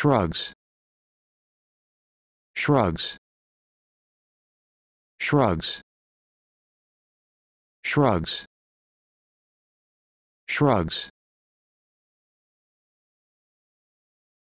shrugs shrugs shrugs shrugs shrugs